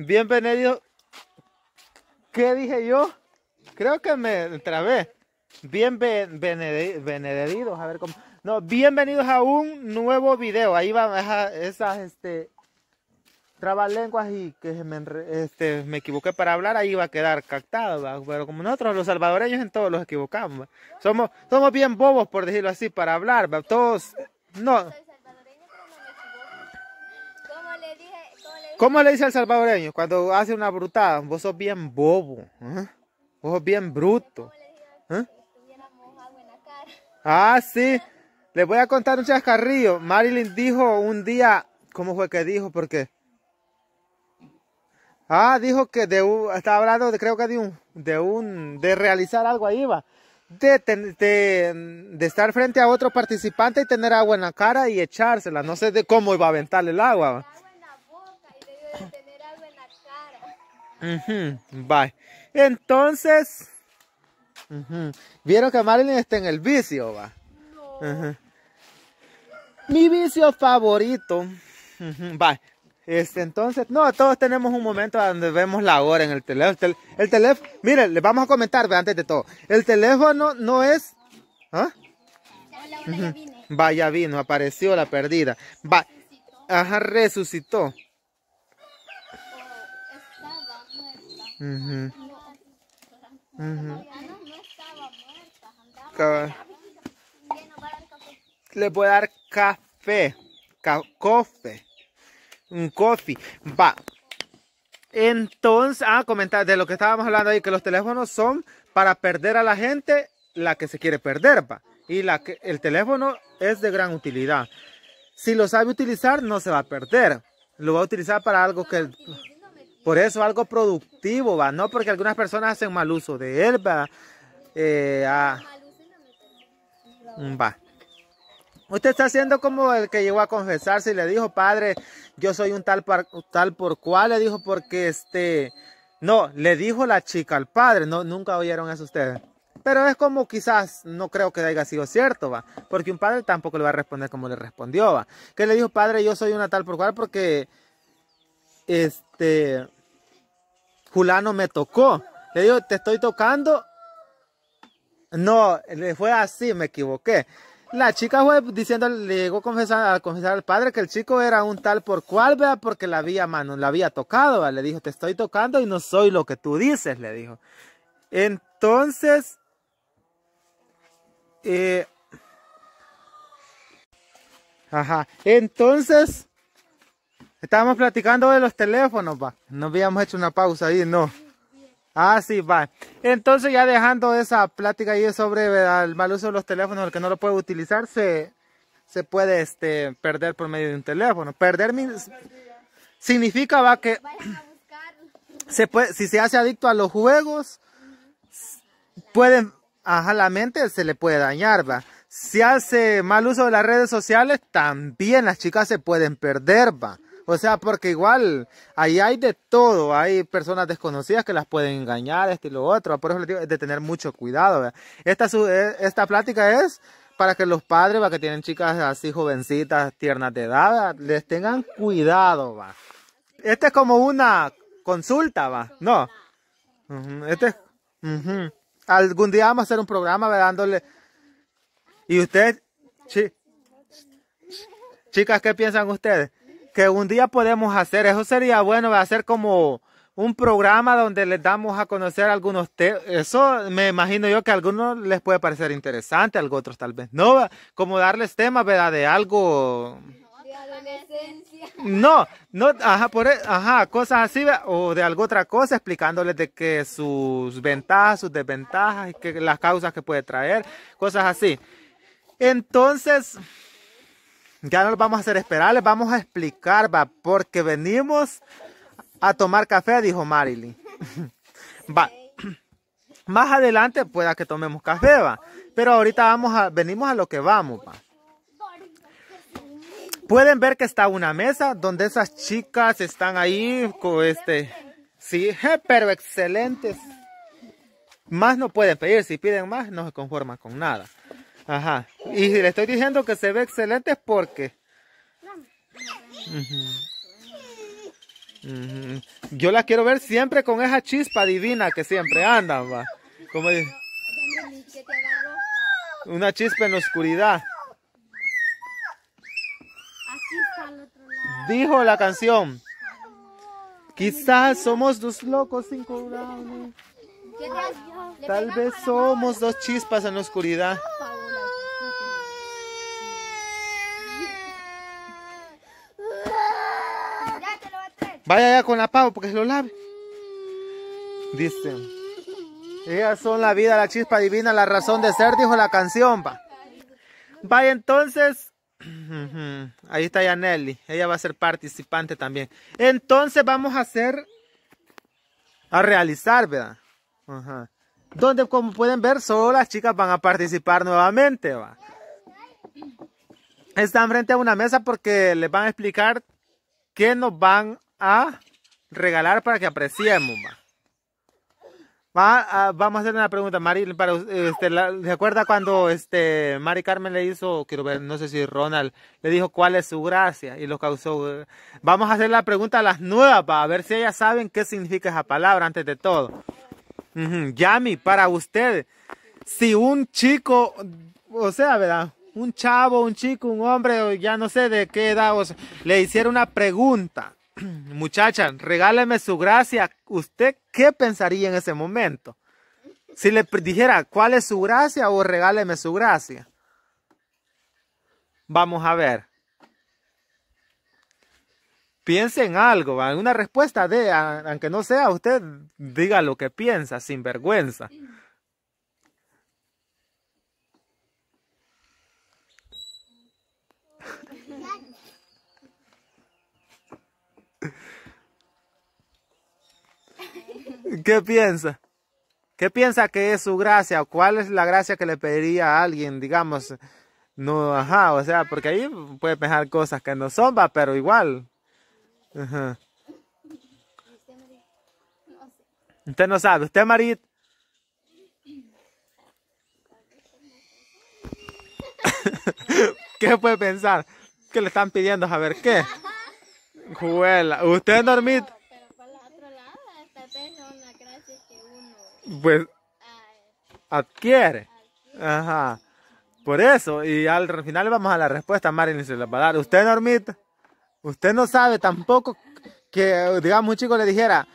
Bienvenido. ¿Qué dije yo? Creo que me trabé. Bien bienvenidos, a ver cómo. No, bienvenidos a un nuevo video. Ahí van esas, este trabalenguas y que me, este, me equivoqué para hablar, ahí va a quedar captado, pero como nosotros los salvadoreños en todos los equivocamos. Somos somos bien bobos por decirlo así para hablar, todos no. ¿Cómo le dice al salvadoreño cuando hace una brutada? Vos sos bien bobo. ¿eh? Vos sos bien bruto. ¿eh? Ah, sí. Les voy a contar un chascarrillo. Marilyn dijo un día, ¿cómo fue que dijo? qué? Ah, dijo que de estaba hablando, de, creo que de un, de un, de realizar algo ahí va. De, de, de, estar frente a otro participante y tener agua en la cara y echársela. No sé de cómo iba a aventarle el agua. Bye. Entonces, vieron que Marilyn está en el vicio, va. Mi vicio favorito. Bye. Este, entonces, no, todos tenemos un momento donde vemos la hora en el teléfono. El, teléfono, miren, les vamos a comentar antes de todo. El teléfono no es... ¿Ah? Vaya vino, apareció la perdida. Va, resucitó. Le voy a dar café. Un coffee. Va. Entonces, ah, comentar de lo que estábamos hablando ahí, que los teléfonos son para perder a la gente la que se quiere perder, va. Y la que, el teléfono es de gran utilidad. Si lo sabe utilizar, no se va a perder. Lo va a utilizar para algo que... Por eso algo productivo, va, no porque algunas personas hacen mal uso de él, va. Eh, ah. mm, va. Usted está haciendo como el que llegó a confesarse y le dijo, padre, yo soy un tal, tal por cual, le dijo, porque este, no, le dijo la chica al padre, no, nunca oyeron eso ustedes. Pero es como quizás, no creo que haya sido cierto, va, porque un padre tampoco le va a responder como le respondió, va. Que le dijo, padre, yo soy una tal por cual porque, este, Julano me tocó. Le digo, te estoy tocando. No, le fue así, me equivoqué. La chica fue diciendo, le llegó a confesar, al padre que el chico era un tal por cual, vea, porque la había, mano, la había tocado. Le dijo, te estoy tocando y no soy lo que tú dices, le dijo. Entonces, eh, ajá, entonces, Estábamos platicando de los teléfonos, va. No habíamos hecho una pausa ahí, no. Ah, sí, va. Entonces ya dejando esa plática ahí sobre el mal uso de los teléfonos, el que no lo puede utilizar, se, se puede este, perder por medio de un teléfono. Perder significa, va, que se puede, si se hace adicto a los juegos, pueden, ajá, la mente se le puede dañar, va. Si hace mal uso de las redes sociales, también las chicas se pueden perder, va. O sea, porque igual ahí hay de todo, hay personas desconocidas que las pueden engañar, este y lo otro. Por eso les digo, es de tener mucho cuidado. Esta, e, esta plática es para que los padres, que tienen chicas así jovencitas, tiernas de edad, les tengan cuidado. va. Esta es como una consulta, va. No. Este, Algún día vamos a hacer un programa dándole... Y ustedes, sí. chicas, ¿qué piensan ustedes? que un día podemos hacer. Eso sería bueno hacer como un programa donde les damos a conocer algunos temas. Eso me imagino yo que a algunos les puede parecer interesante, a otros tal vez no. Como darles temas, ¿verdad? De algo... No, no, ajá, por, e, ajá, cosas así, o de alguna otra cosa, explicándoles de que sus ventajas, sus desventajas, y que las causas que puede traer, cosas así. Entonces, ya no los vamos a hacer esperar, les vamos a explicar, va, porque venimos a tomar café, dijo Marilyn. Va. Más adelante pueda que tomemos café, va. Pero ahorita vamos a, venimos a lo que vamos, va. Pueden ver que está una mesa donde esas chicas están ahí con este... Sí, pero excelentes. Más no pueden pedir, si piden más no se conforman con nada. Ajá. Y le estoy diciendo que se ve excelente porque... Yo la quiero ver siempre con esa chispa divina que siempre anda va. Como Una chispa en la oscuridad. Dijo la canción. Quizás somos dos locos sin Tal vez somos dos chispas en la oscuridad. Vaya ya con la pavo porque se lo lave. Dice. Ellas son la vida, la chispa divina, la razón de ser, dijo la canción, va. Vaya entonces. Ahí está ya Nelly. Ella va a ser participante también. Entonces vamos a hacer. A realizar, ¿verdad? Ajá. Donde, como pueden ver, solo las chicas van a participar nuevamente, va. Están frente a una mesa porque les van a explicar qué nos van a regalar para que apreciemos. Ah, vamos a hacer una pregunta, Mari. Para, este, ¿Se acuerda cuando este, Mari Carmen le hizo, quiero ver, no sé si Ronald, le dijo cuál es su gracia y lo causó? Eh? Vamos a hacer la pregunta a las nuevas para ver si ellas saben qué significa esa palabra antes de todo. Yami, para usted, si un chico, o sea, ¿verdad? Un chavo, un chico, un hombre, ya no sé de qué edad, le hiciera una pregunta muchacha, regáleme su gracia, ¿usted qué pensaría en ese momento? Si le dijera, ¿cuál es su gracia o regáleme su gracia? Vamos a ver. Piense en algo, en una respuesta de, aunque no sea usted, diga lo que piensa, sin vergüenza. qué piensa? ¿Qué piensa que es su gracia? ¿Cuál es la gracia que le pediría a alguien, digamos? No, ajá, o sea, porque ahí puede pensar cosas que no son, va, pero igual. Ajá. Usted no sabe, usted Marit. ¿Qué puede pensar? ¿Qué le están pidiendo? A ver, ¿qué? Juela, usted dormit. pues adquiere. Ajá. Por eso, y al final vamos a la respuesta, Marilyn se la va a dar. Usted, Normita, usted no sabe tampoco que, digamos, un chico le dijera,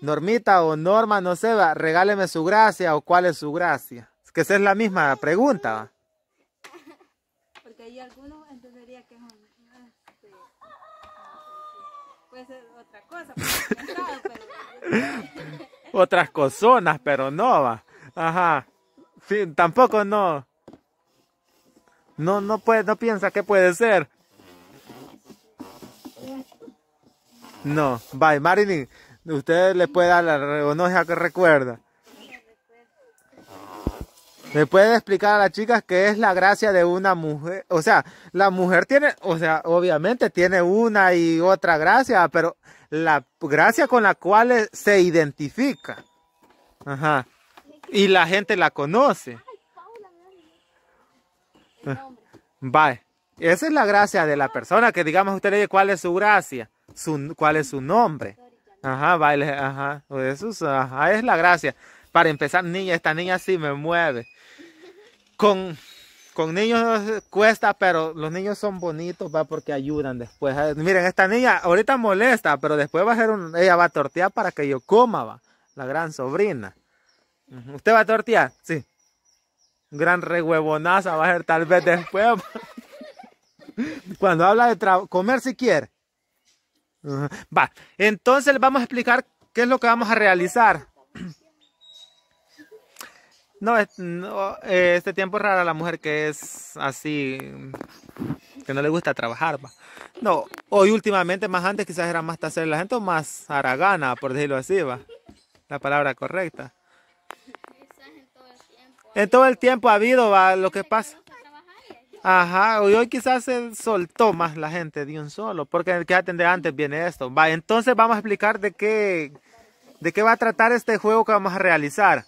Normita o Norma, no se va, regáleme su gracia o cuál es su gracia. Es que esa es la misma pregunta. Porque ahí algunos entendería que es este, ah, pues, puede ser otra cosa, pero... otras cosonas, pero no va. Ajá. tampoco no. No, no puede, no piensa que puede ser. No, bye, Marilyn. Usted le puede dar la o que recuerda. ¿Me puede explicar a las chicas qué es la gracia de una mujer? O sea, la mujer tiene, o sea, obviamente tiene una y otra gracia, pero la gracia con la cual se identifica. Ajá. Y la gente la conoce. Ah, bye. Esa es la gracia de la persona, que digamos usted le cuál es su gracia, su, cuál es su nombre. Ajá, baile, ajá. Eso es, ajá, es la gracia. Para empezar, niña, esta niña sí me mueve con, con niños cuesta, pero los niños son bonitos, va, porque ayudan después. Eh, miren, esta niña ahorita molesta, pero después va a ser un, ella va a tortear para que yo coma, va, la gran sobrina. ¿Usted va a tortear? Sí. gran rehuevonaza va a ser tal vez después. Cuando habla de comer si quiere. Va, entonces vamos a explicar qué es lo que vamos a realizar. No, este tiempo rara la mujer que es así, que no le gusta trabajar. No, hoy últimamente, más antes quizás era más tacer la gente o más aragana, por decirlo así, va. La palabra correcta. En todo, el tiempo, ha habido lo que pasa. Ajá, hoy, quizás se soltó más la gente de un solo, porque el que atender antes viene esto. Va, entonces vamos a explicar de qué, de qué va a tratar este juego que vamos a realizar.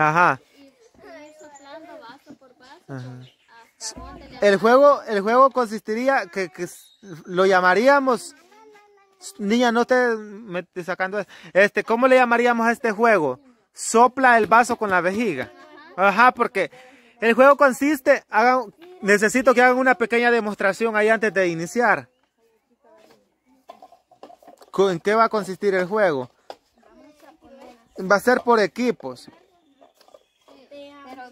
Ajá. El juego, el juego consistiría que, lo llamaríamos niña, no te me, sacando este, ¿cómo le llamaríamos a este juego? Sopla el vaso con la vejiga. Ajá, porque el juego consiste, necesito que hagan una pequeña demostración ahí antes de iniciar. ¿En qué va a consistir el juego? Va a ser por equipos.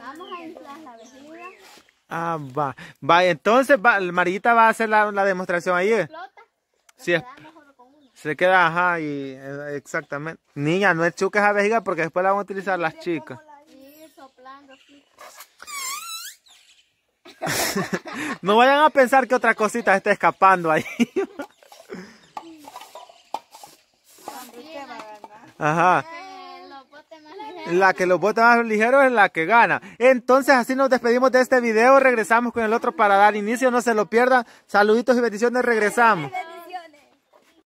Vamos a inflar la vejiga. Ah, va. Va, entonces, va, Marita va a hacer la, demostración ahí. Explota. Sí, se queda, ajá, y eh, exactamente. Niña, no enchuques a vejiga porque después la van a utilizar las chicas. no vayan a pensar que otra cosita Está escapando ahí. Ajá. La que los vota más ligeros es la que gana. Entonces así nos despedimos de este video. Regresamos con el otro para dar inicio. No se lo pierdan. Saluditos y bendiciones. Regresamos.